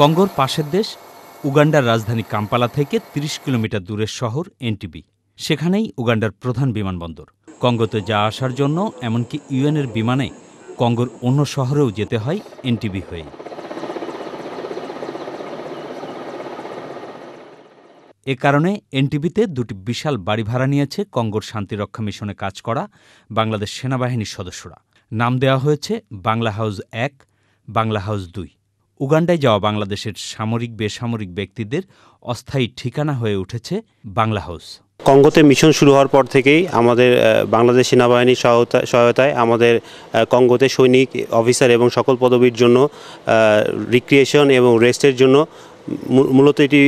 কঙ্গোর পাশের দেশ উগান্ডার রাজধানী কাম্পালা থেকে ৩০ কিলোমিটার দূরের শহর এনটিবি সেখানেই উগান্ডার প্রধান বিমানবন্দর কঙ্গোতে যা আসার জন্য এমনকি ইউএনের বিমানে কঙ্গোর অন্য শহরেও যেতে হয় এনটিবি হয়ে এ কারণে এনটিবিতে দুটি বিশাল বাড়ি ভাড়া নিয়েছে কঙ্গোর শান্তিরক্ষা মিশনে কাজ করা বাংলাদেশ সেনাবাহিনীর সদস্যরা নাম দেওয়া হয়েছে বাংলা হাউস এক বাংলা হাউস দুই উগান্ডায় যাওয়া বাংলাদেশের সামরিক বেসামরিক ব্যক্তিদের অস্থায়ী ঠিকানা হয়ে উঠেছে বাংলা হাউস কঙ্গোতে মিশন শুরু হওয়ার পর থেকেই আমাদের বাংলাদেশ সেনাবাহিনীর সহায়তায় আমাদের কঙ্গোতে সৈনিক অফিসার এবং সকল পদবীর জন্য রিক্রিয়েশন এবং রেস্টের জন্য মূলত এটি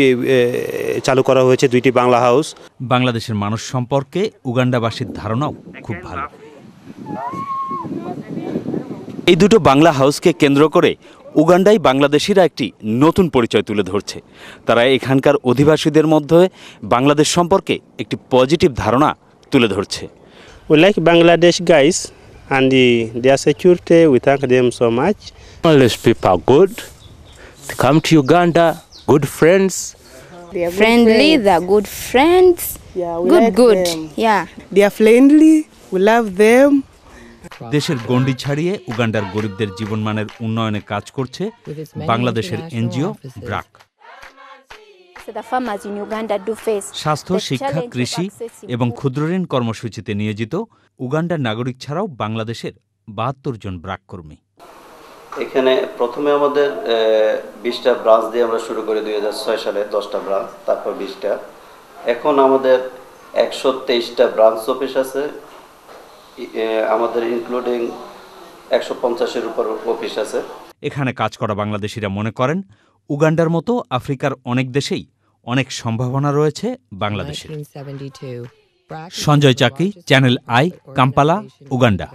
চালু করা হয়েছে দুইটি বাংলা হাউস বাংলাদেশের মানুষ সম্পর্কে উগান্ডাবাসীর ধারণাও খুব ভালো এই দুটো বাংলা হাউসকে কেন্দ্র করে উগান্ডাই বাংলাদেশিরা একটি নতুন পরিচয় তুলে ধরছে তারা এখানকার অধিবাসীদের মধ্যে বাংলাদেশ সম্পর্কে একটি পজিটিভ ধারণা তুলে ধরছে we like Bangladesh guys and they are security we thank them so much Bangladesh good come to Uganda good friends friendly they good friends good good yeah they are friendly love them দেশের গণ্ডি ছাড়িয়ে উগান্ডার গরিবদের জীবনমানের উন্নয়নে কাজ করছে বাংলাদেশের এনজিও ব্রাক স্বাস্থ্য শিক্ষা কৃষি এবং ক্ষুদ্রঋণ কর্মসূচিতে নিয়োজিত উগান্ডার নাগরিক ছাড়াও বাংলাদেশের বাহাত্তর জন ব্রাক কর্মী এখানে প্রথমে আমাদের বিশটা ব্রাঞ্চ দিয়ে আমরা শুরু করি দুই সালে দশটা ব্রাঞ্চ তারপর বিশটা এখন আমাদের একশো তেইশটা ব্রাঞ্চ অফিস আছে আমাদের ইনক্লুডিং একশো পঞ্চাশের উপর অফিস আছে এখানে কাজ করা বাংলাদেশিরা মনে করেন উগান্ডার মতো আফ্রিকার অনেক দেশেই অনেক সম্ভাবনা রয়েছে বাংলাদেশের সঞ্জয় চাকি চ্যানেল আই কাম্পালা উগান্ডা